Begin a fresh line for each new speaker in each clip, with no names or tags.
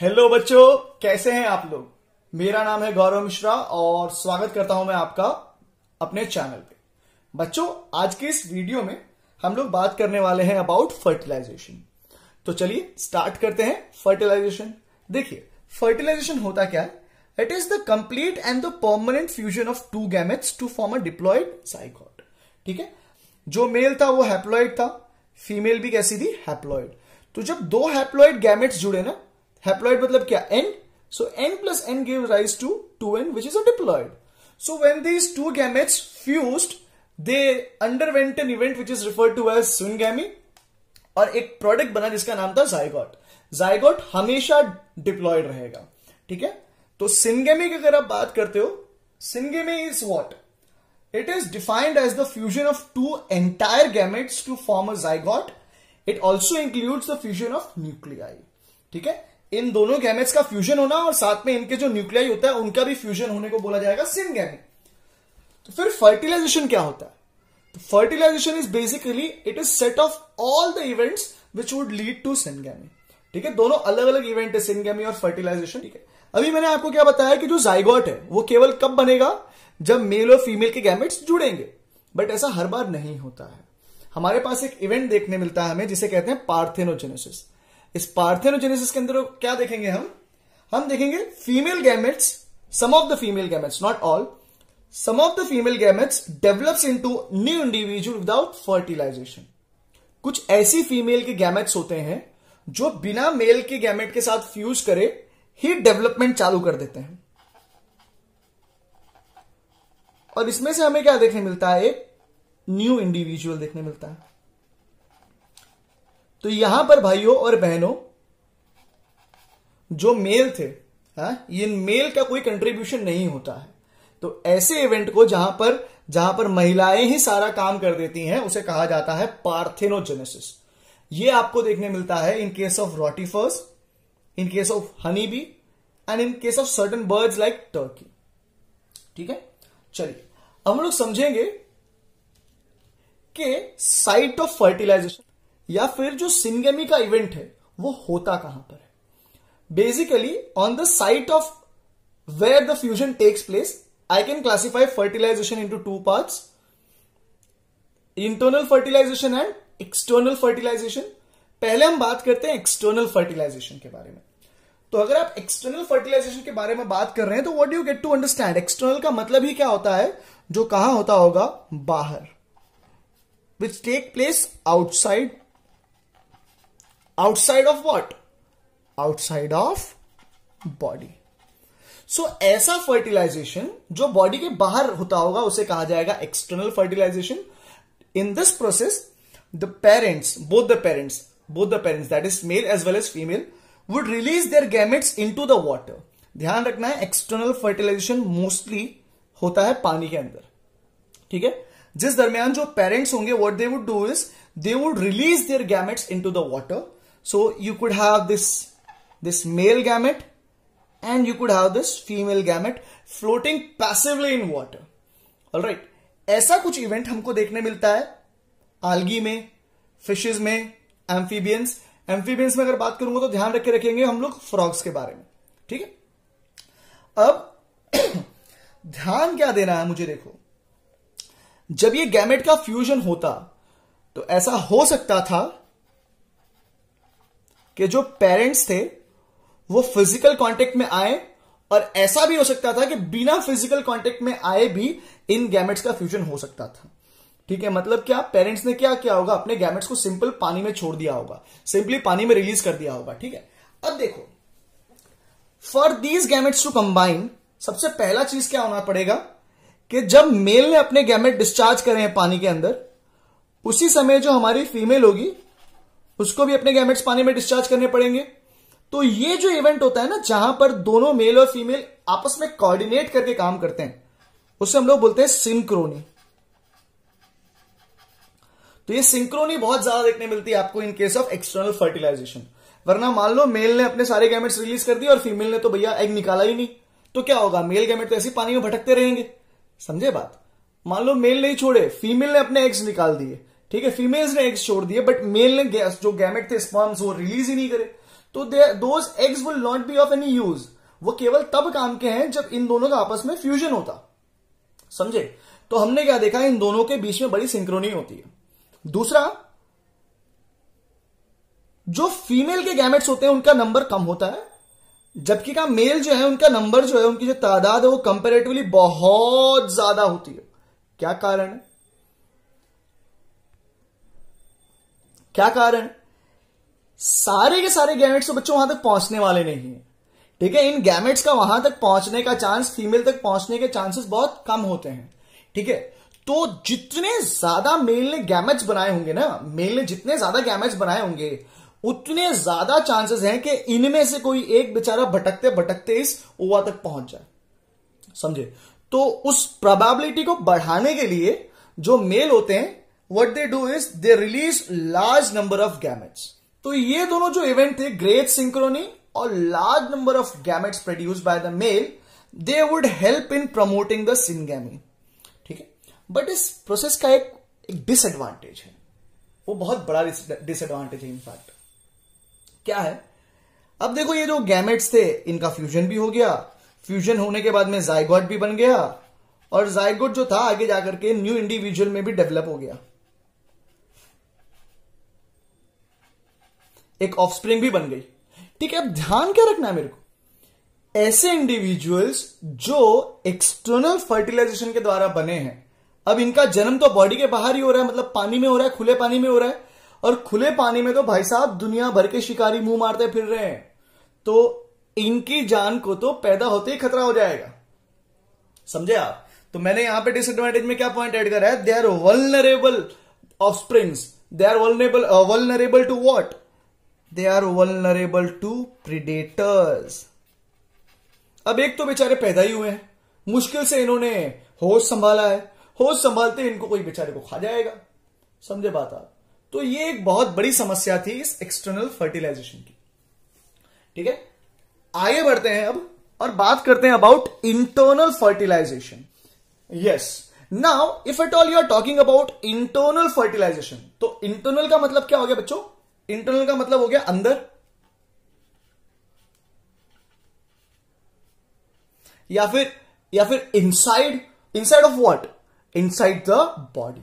Hello बच्चों कैसे हैं आप लोग मेरा नाम है गौरव मिश्रा और स्वागत करता हूं मैं आपका अपने चैनल पे बच्चों आज के इस वीडियो में हम लोग बात करने वाले हैं अबाउट फर्टिलाइजेशन तो चलिए स्टार्ट करते हैं फर्टिलाइजेशन देखिए फर्टिलाइजेशन होता क्या है it is the complete and the permanent fusion of two gametes to form a diploid zygote ठीक है जो मेल था वो हैप्लॉयड था फीमेल भी कैसी थी हैप्लॉयड तो जब दो हैप्लॉयड गैमेट्स जुड़े ना हैप्लॉइड मतलब क्या n so n plus n give rise to two n which is a diploid so when these two gametes fuse they underwent an event which is refer to as syngamy और एक product बना जिसका नाम था zygote zygote हमेशा diploid रहेगा ठीक है तो सिंगेमी की अगर आप बात करते हो syngamy is what it is defined as the fusion of two entire gametes to form a zygote it also includes the fusion of nuclei ठीक है इन दोनों गैमेट्स का फ्यूजन होना और साथ में इनके जो न्यूक्लियाई होता है उनका भी फ्यूजन होने को बोला जाएगा सिन गैमेट तो फिर फर्टिलाइजेशन क्या होता है तो fertilisation is basically it is set of all the events which would lead to syngamy ठीक है दोनों अलग अलग इवेंट है सिनगेमी और फर्टिलाइजेशन ठीक है अभी मैंने आपको क्या बताया कि जो जाइगॉट है वो केवल कब बनेगा जब मेल और फीमेल के गैमेट्स जुड़ेंगे बट ऐसा हर बार नहीं होता है हमारे पास एक इवेंट देखने मिलता है हमें जिसे कहते हैं पार्थेनोजेनेसिस इस पार्थेनोजेनेसिस के अंदर क्या देखेंगे हम हम देखेंगे female gametes some of the female gametes not all some of the female gametes develops into new individual without fertilisation कुछ ऐसी फीमेल के गैमेट्स होते हैं जो बिना मेल के गैमेट के साथ फ्यूज करे ही डेवलपमेंट चालू कर देते हैं और इसमें से हमें क्या देखने मिलता है एक न्यू इंडिविजुअल देखने मिलता है तो यहां पर भाइयों और बहनों जो मेल थे हा? इन मेल का कोई कंट्रीब्यूशन नहीं होता है तो ऐसे इवेंट को जहां पर जहां पर महिलाएं ही सारा काम कर देती हैं उसे कहा जाता है पार्थेनोजेनेसिस ये आपको देखने मिलता है in case of rotifers in case of honey bee and in case of certain birds like turkey ठीक है चलिए हम लोग समझेंगे कि साइट ऑफ फर्टिलाइजेशन या फिर जो सिंगेमी का इवेंट है वो होता कहां पर है basically on the site of where the fusion takes place I can classify fertilisation into two parts internal fertilisation and external fertilisation पहले हम बात करते हैं एक्सटर्नल फर्टिलाइजेशन के बारे में तो अगर आप एक्सटर्नल फर्टिलाइजेशन के बारे में बात कर रहे हैं तो what do get to understand external का मतलब ही क्या होता है जो कहां होता होगा बाहर which take place outside outside of what outside of body so ऐसा फर्टिलाइजेशन जो बॉडी के बाहर होता होगा उसे कहा जाएगा external fertilisation in this process the parents both the parents both the parents that is male as well as female would release their gametes into the water ध्यान रखना है एक्सटर्नल फर्टिलाइजेशन मोस्टली होता है पानी के अंदर ठीक है जिस दरमियान जो पेरेंट्स होंगे what they would do is they would release their gametes into the water So you could have this, this male gamete and you could have this female gamete floating passively in water. Alright. ऐसा कुछ event हमको देखने मिलता है आलगी में fishes में amphibians amphibians में अगर बात करूंगा तो ध्यान रख के रखेंगे हम लोग फ्रॉग्स के बारे में ठीक है अब ध्यान क्या देना है मुझे देखो जब ये गैमेट का फ्यूजन होता तो ऐसा हो सकता था कि जो पेरेंट्स थे वो फिजिकल कांटेक्ट में आए और ऐसा भी हो सकता था कि बिना फिजिकल कांटेक्ट में आए भी इन गैमेट्स का फ्यूजन हो सकता था ठीक है मतलब क्या पेरेंट्स ने क्या किया होगा अपने गैमेट्स को सिंपल पानी में छोड़ दिया होगा सिंपली पानी में रिलीज कर दिया होगा ठीक है अब देखो for these gametes to combine सबसे पहला चीज क्या होना पड़ेगा कि जब मेल ने अपने गैमेट डिस्चार्ज करे हैं पानी के अंदर उसी समय जो हमारी फीमेल होगी उसको भी अपने गैमेट्स पानी में डिस्चार्ज करने पड़ेंगे तो ये जो इवेंट होता है ना जहां पर दोनों मेल और फीमेल आपस में कोऑर्डिनेट करके काम करते हैं उसे हम लोग बोलते हैं सिंक्रोनी तो ये सिंक्रोनी बहुत ज्यादा देखने मिलती है आपको in case of external fertilisation वरना मान लो मेल ने अपने सारे गैमेट्स रिलीज कर दिए और फीमेल ने तो भैया एग निकाला ही नहीं तो क्या होगा मेल गैमेट तो ऐसे पानी में भटकते रहेंगे समझे बात मान लो मेल नहीं छोड़े फीमेल ने अपने एग्स निकाल दिए ठीक है फीमेल्स ने एग्स छोड़ दिए बट मेल ने गैस जो गैमेट थे स्पॉन्स वो रिलीज ही नहीं करे तो those eggs will not be of any use वो केवल तब काम के हैं जब इन दोनों का आपस में फ्यूजन होता समझे तो हमने क्या देखा इन दोनों के बीच में बड़ी सिंक्रोनी होती है दूसरा जो फीमेल के गैमेट्स होते हैं उनका नंबर कम होता है जबकि का मेल जो है उनका नंबर जो है उनकी जो तादाद है वो कंपेरेटिवली बहुत ज्यादा होती है क्या कारण है क्या कारण सारे के सारे गैमेट्स तो बच्चों वहां तक पहुंचने वाले नहीं है ठीक है इन गैमेट्स का वहां तक पहुंचने का चांस फीमेल तक पहुंचने के चांसेस बहुत कम होते हैं ठीक है तो जितने ज्यादा मेल ने गैमेट्स बनाए होंगे ना मेल ने जितने ज्यादा गैमेट्स बनाए होंगे उतने ज्यादा चांसेस हैं कि इनमें से कोई एक बेचारा भटकते भटकते इस ओवा तक पहुंच जाए समझे तो उस प्रोबेबिलिटी को बढ़ाने के लिए जो मेल होते हैं what they do is they release large number of gametes तो ये दोनों जो इवेंट थे ग्रेट सिंक्रोनी और large number of gametes produce by the male they would help in promoting the syngamy ठीक है बट इस प्रोसेस का एक डिसएडवांटेज है वो बहुत बड़ा डिसएडवांटेज है इनफैक्ट क्या है अब देखो ये जो गैमेट्स थे इनका फ्यूजन भी हो गया फ्यूजन होने के बाद में जायगोट भी बन गया और जायगोट जो था आगे जाकर के न्यू इंडिविजुअल में भी डेवलप हो गया एक ऑफस्प्रिंग भी बन गई ठीक है अब ध्यान क्या रखना है मेरे को ऐसे इंडिविजुअल्स जो एक्सटर्नल फर्टिलाइजेशन के द्वारा बने हैं अब इनका जन्म तो बॉडी के बाहर ही हो रहा है मतलब पानी में हो रहा है खुले पानी में हो रहा है और खुले पानी में तो भाई साहब दुनिया भर के शिकारी मुंह मारते फिर रहे हैं तो इनकी जान को तो पैदा होते ही खतरा हो जाएगा समझे आप तो मैंने यहां पे डिसएडवांटेज में क्या पॉइंट ऐड करा है they are vulnerable offsprings they are vulnerable vulnerable to what they are vulnerable to predators अब एक तो बेचारे पैदा ही हुए हैं मुश्किल से इन्होंने होश संभाला है होश संभालते इनको कोई बेचारे को खा जाएगा समझे बात आप तो ये एक बहुत बड़ी समस्या थी इस एक्सटर्नल फर्टिलाइजेशन की ठीक है आगे बढ़ते हैं अब और बात करते हैं about internal fertilisation yes now if at all you are talking about internal fertilisation तो इंटरनल का मतलब क्या हो गया बच्चों इंटरनल का मतलब हो गया अंदर या फिर या फिर inside inside of what inside the body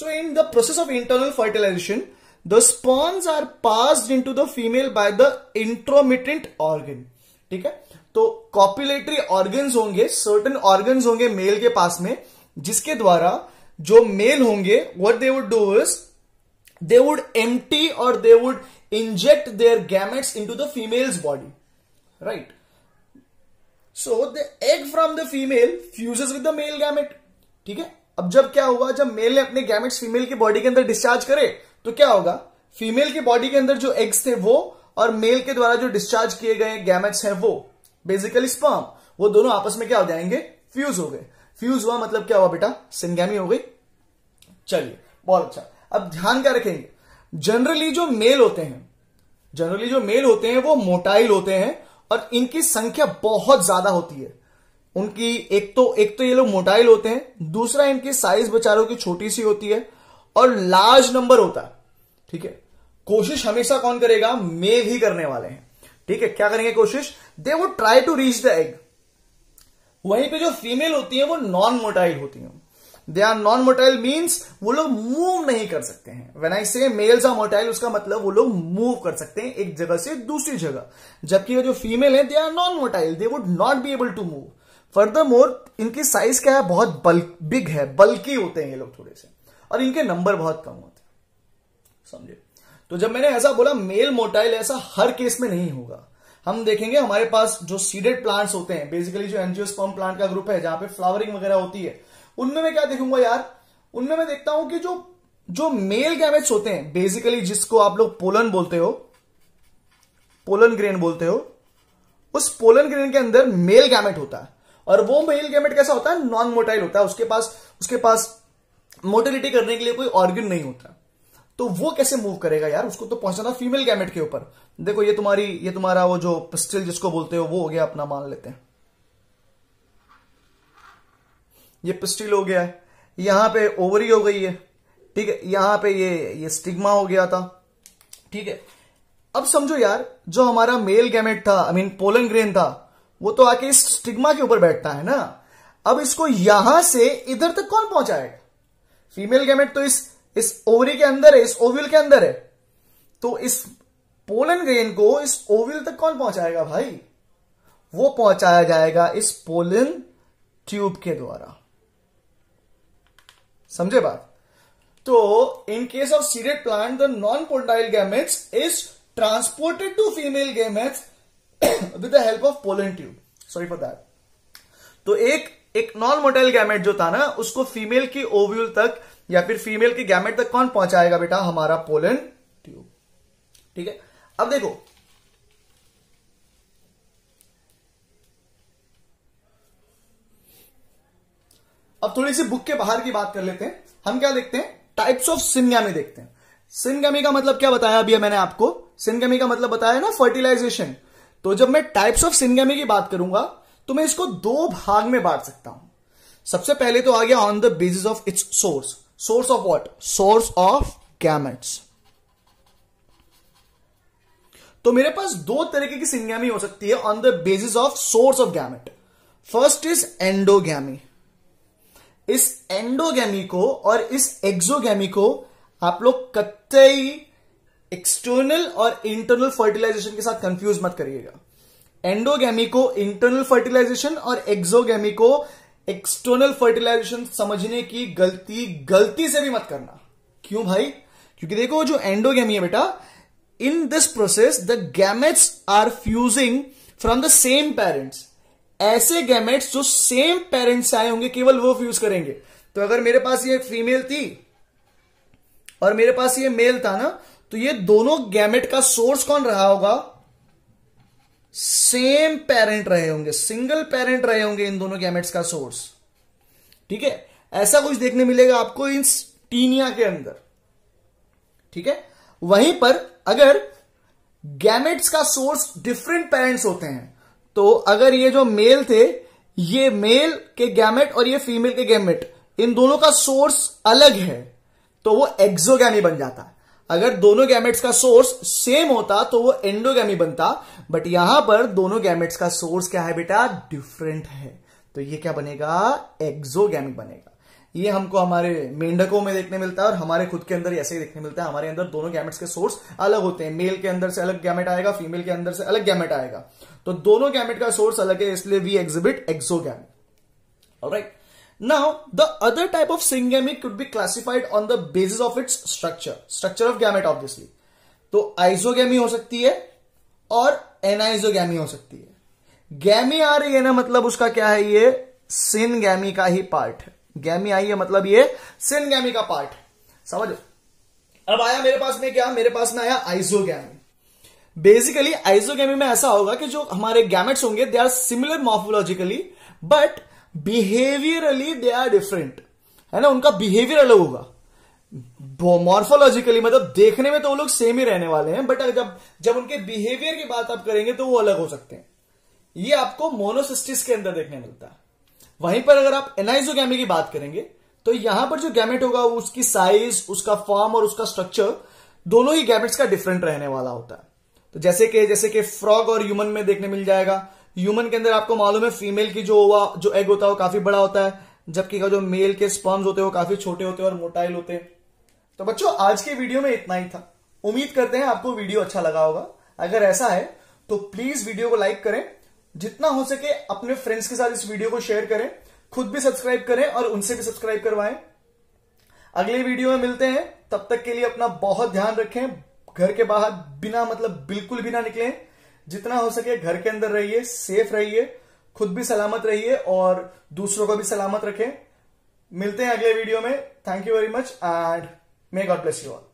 so in the process of internal fertilisation the spawns are passed into the female by the intromittent organ ठीक है तो कॉपुलेटरी ऑर्गन्स होंगे सर्टन ऑर्गन्स होंगे मेल के पास में जिसके द्वारा जो मेल होंगे what they would do is they would empty और they would inject inject gametes into the female's body right so the egg from the female fuses with the male gamete ठीक है अब जब क्या हुआ जब mail ने अपने गैमेट्स फीमेल की बॉडी के अंदर डिस्चार्ज करे तो क्या होगा फीमेल की बॉडी के अंदर जो एग्स थे वो और मेल के द्वारा जो डिस्चार्ज किए गए गैमेट्स हैं वो बेसिकली स्पर्म वो दोनों आपस में क्या हो जाएंगे फ्यूज हो गए फ्यूज हुआ मतलब क्या हुआ बेटा सिंगैमी हो गई चलिए बहुत अच्छा अब ध्यान क्या रखेंगे जनरली जो मेल होते हैं जनरली जो मेल होते हैं वो मोटाइल होते हैं और इनकी संख्या बहुत ज्यादा होती है उनकी एक तो एक तो ये लोग मोटाइल होते हैं दूसरा इनकी साइज बेचारों की छोटी सी होती है और लार्ज नंबर होता है ठीक है कोशिश हमेशा कौन करेगा मेल ही करने वाले हैं ठीक है क्या करेंगे कोशिश दे वो try to reach the egg वहीं पे जो फीमेल होती है वो नॉन मोटाइल होती है they are non motile means वो लोग मूव नहीं कर सकते हैं वेन आई से मेल्स आर मोटाइल उसका मतलब वो लोग मूव कर सकते हैं एक जगह से दूसरी जगह जबकि जो फीमेल है they are non motile they would not be able to move further more इनकी साइज क्या है बहुत बल्क बिग है बल्कि होते हैं ये लोग थोड़े से और इनके नंबर बहुत कम होते हैं समझे तो जब मैंने ऐसा बोला मेल मोटाइल ऐसा हर केस में नहीं होगा हम देखेंगे हमारे पास जो सीडेड प्लांट्स होते हैं बेसिकली जो एनजियोस्पर्म प्लांट का ग्रुप है जहां पे फ्लावरिंग वगैरह होती है उनमें मैं क्या देखूंगा यार उनमें मैं देखता हूं कि जो जो मेल गैमेट्स होते हैं बेसिकली जिसको आप लोग पोलन बोलते हो पोलन ग्रेन बोलते हो उस पोलन ग्रेन के अंदर मेल गैमेट होता है और वो मेल गैमेट कैसा होता है नॉन मोटाइल होता है उसके पास उसके पास मोटिलिटी करने के लिए कोई ऑर्गन नहीं होता तो वो कैसे मूव करेगा यार उसको तो पहुंचाना फीमेल गैमेट के ऊपर देखो ये तुम्हारी ये तुम्हारा वो जो पिस्टल जिसको बोलते हो वो हो गया अपना मान लेते हैं ये पिस्टिल हो गया है यहां पे ओवरी हो गई है ठीक है यहां पे ये ये स्टिग्मा हो गया था ठीक है अब समझो यार जो हमारा मेल गैमेट था आई मीन पोलन ग्रेन था वो तो आके इस स्टिग्मा के ऊपर बैठता है ना अब इसको यहां से इधर तक कौन पहुंचाएगा फीमेल गैमेट तो इस इस ओवरी के अंदर है इस ओविल के अंदर है तो इस पोलन ग्रेन को इस ओविल तक कौन पहुंचाएगा भाई वो पहुंचाया जाएगा इस पोलन ट्यूब के द्वारा समझे बात तो in case of certain plant the non motile gametes is transported to female gametes with the help of pollen tube sorry for that तो एक एक नॉन मोटाइल गैमेट जो था ना उसको फीमेल की ओव्यूल तक या फिर फीमेल के गैमेट तक कौन पहुंचाएगा बेटा हमारा पोलन ट्यूब ठीक है अब देखो अब थोड़ी सी बुक के बाहर की बात कर लेते हैं हम क्या देखते हैं टाइप्स ऑफ सिनगैमी देखते हैं सिनगैमी का मतलब क्या बताया अभी मैंने आपको सिनगैमी का मतलब बताया ना फर्टिलाइजेशन तो जब मैं टाइप्स ऑफ सिनगैमी की बात करूंगा तो मैं इसको दो भाग में बांट सकता हूं सबसे पहले तो आ गया on the basis of its source source of what source of gametes तो मेरे पास दो तरीके की सिंगामी हो सकती है on the basis of source of gamete first is endogamy इस एंडोगैमी को और इस एक्सोगैमी को आप लोग कतई एक्सटर्नल और इंटरनल फर्टिलाइजेशन के साथ कंफ्यूज मत करिएगा एंडोगैमी को इंटरनल फर्टिलाइजेशन और एक्सोगैमी को एक्सटर्नल फर्टिलाइजेशन समझने की गलती गलती से भी मत करना क्यों भाई क्योंकि देखो जो एंडोगैमी है बेटा in this process the gametes are fusing from the same parents ऐसे गैमेट्स जो सेम पेरेंट्स से आए होंगे केवल वो फ्यूज करेंगे तो अगर मेरे पास ये फीमेल थी और मेरे पास ये मेल था ना तो ये दोनों गैमेट का सोर्स कौन रहा होगा सेम पेरेंट रहे होंगे सिंगल पेरेंट रहे होंगे इन दोनों गैमेट्स का सोर्स ठीक है ऐसा कुछ देखने मिलेगा आपको इन टीनिया के अंदर ठीक है वहीं पर अगर गैमेट्स का सोर्स डिफरेंट पेरेंट्स होते हैं तो अगर ये जो मेल थे ये मेल के गैमेट और ये फीमेल के गैमेट इन दोनों का सोर्स अलग है तो वो एक्सोगैमी बन जाता है अगर दोनों गैमेट्स का सोर्स सेम होता तो वो एंडोगैमी बनता बट यहां पर दोनों गैमेट्स का सोर्स क्या है बेटा डिफरेंट है तो ये क्या बनेगा एक्सोगैमी बनेगा ये हमको हमारे मेंढकों में देखने मिलता है और हमारे खुद के अंदर ऐसे ही देखने मिलता है हमारे अंदर दोनों गैमेट्स के सोर्स अलग होते हैं मेल के अंदर से अलग गैमेट आएगा फीमेल के अंदर से अलग गैमेट आएगा तो दोनों गैमेट का सोर्स अलग है इसलिए we exhibit exogamy right now the other type of syngamic could be classified on the basis of its structure structure of gamete obviously तो आइजोगैमी हो सकती है और एनाइजोगैमी हो सकती है गैमी आ रही है ना मतलब उसका क्या है ये सिनगैमी का ही पार्ट है गैमी आई है मतलब ये गैमी का पार्ट समझो अब आया मेरे पास में क्या मेरे पास में आया आइसोगैमी बेसिकली आइसोगेमी में ऐसा होगा कि जो हमारे गैमेट्स होंगे they are similar morphologically but behaviourally they are different है ना उनका बिहेवियर अलग होगा मॉर्फोलॉजिकली मतलब देखने में तो वो लोग सेम ही रहने वाले हैं बट जब जब उनके बिहेवियर की बात आप करेंगे तो वो अलग हो सकते हैं ये आपको मोनोसिस्टिस के अंदर देखने मिलता है वहीं पर अगर आप एनाइजो की बात करेंगे तो यहां पर जो गैमेट होगा उसकी साइज उसका फॉर्म और उसका स्ट्रक्चर दोनों ही गैमेट्स का डिफरेंट रहने वाला होता है तो जैसे कि जैसे कि फ्रॉग और ह्यूमन में देखने मिल जाएगा ह्यूमन के अंदर आपको मालूम है फीमेल की जो हुआ जो एग होता है वो काफी बड़ा होता है जबकि जो मेल के स्पर्म्स होते हैं वो काफी छोटे होते हैं और मोटाइल होते हैं तो बच्चों आज के वीडियो में इतना ही था उम्मीद करते हैं आपको वीडियो अच्छा लगा होगा अगर ऐसा है तो प्लीज वीडियो को लाइक करें जितना हो सके अपने फ्रेंड्स के साथ इस वीडियो को शेयर करें खुद भी सब्सक्राइब करें और उनसे भी सब्सक्राइब करवाएं अगले वीडियो में मिलते हैं तब तक के लिए अपना बहुत ध्यान रखें घर के बाहर बिना मतलब बिल्कुल भी ना निकलें जितना हो सके घर के अंदर रहिए सेफ रहिए खुद भी सलामत रहिए और दूसरों को भी सलामत रखें मिलते हैं अगले वीडियो में thank you very much and may God bless you all